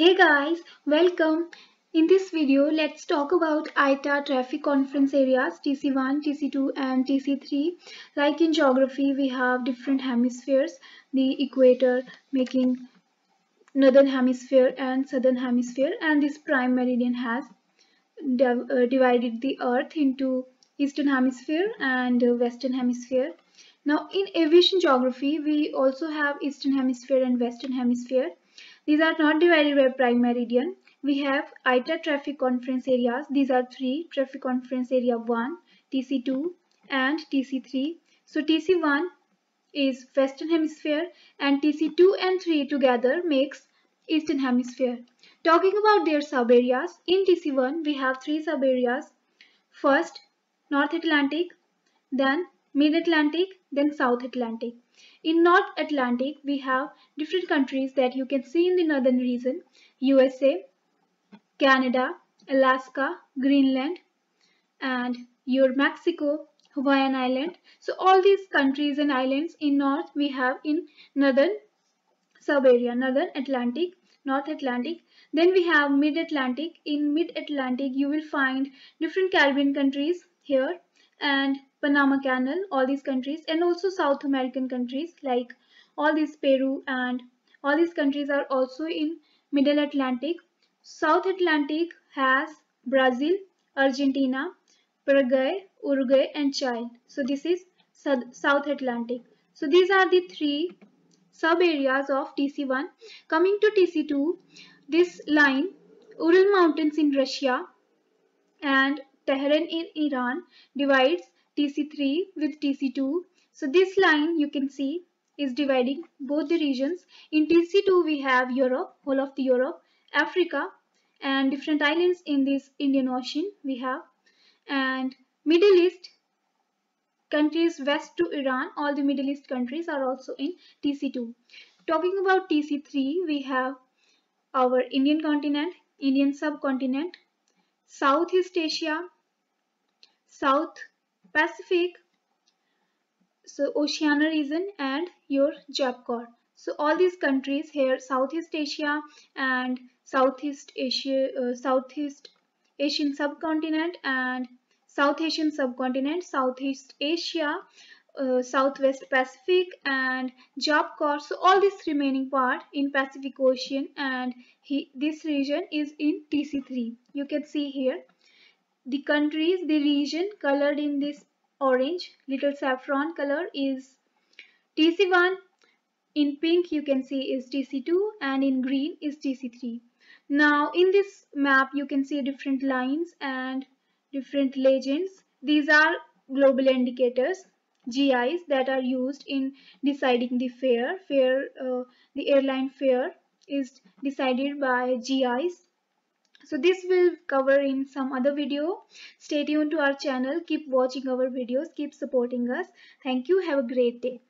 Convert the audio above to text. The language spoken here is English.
Hey guys, welcome. In this video, let's talk about ITA traffic conference areas TC1, TC2 and TC3. Like in geography, we have different hemispheres, the equator making northern hemisphere and southern hemisphere and this prime meridian has div uh, divided the earth into eastern hemisphere and western hemisphere. Now in aviation geography, we also have eastern hemisphere and western hemisphere these are not divided by prime meridian. We have ITA traffic conference areas. These are three, traffic conference area 1, TC2 and TC3. So TC1 is western hemisphere and TC2 and 3 together makes eastern hemisphere. Talking about their subareas, in TC1 we have three subareas. First, North Atlantic, then mid-Atlantic, then South Atlantic. In North Atlantic, we have different countries that you can see in the northern region, USA, Canada, Alaska, Greenland, and your Mexico, Hawaiian Island. So all these countries and islands in north we have in northern sub area, northern Atlantic, North Atlantic. Then we have mid-Atlantic. In mid-Atlantic, you will find different Caribbean countries here and Panama Canal, all these countries and also South American countries like all these Peru and all these countries are also in Middle Atlantic. South Atlantic has Brazil, Argentina, Paraguay, Uruguay and Chile. So this is South Atlantic. So these are the three sub areas of TC1. Coming to TC2, this line Ural Mountains in Russia and Tehran in Iran divides TC3 with TC2. So this line you can see is dividing both the regions. In TC2 we have Europe, whole of the Europe, Africa and different islands in this Indian Ocean we have and Middle East countries west to Iran all the Middle East countries are also in TC2. Talking about TC3 we have our Indian continent, Indian subcontinent, Southeast Asia, South Pacific, so Oceania region and your job corps. So all these countries here, Southeast Asia and Southeast Asia, uh, Southeast Asian subcontinent and South Asian subcontinent, Southeast Asia, uh, Southwest Pacific and Job Corps. So all this remaining part in Pacific Ocean and he, this region is in TC3. You can see here the countries, the region colored in this orange little saffron color is TC1. In pink you can see is TC2 and in green is TC3. Now in this map you can see different lines and different legends. These are global indicators GIs that are used in deciding the fare. Fare, uh, the airline fare is decided by GIs so this will cover in some other video. Stay tuned to our channel. Keep watching our videos. Keep supporting us. Thank you. Have a great day.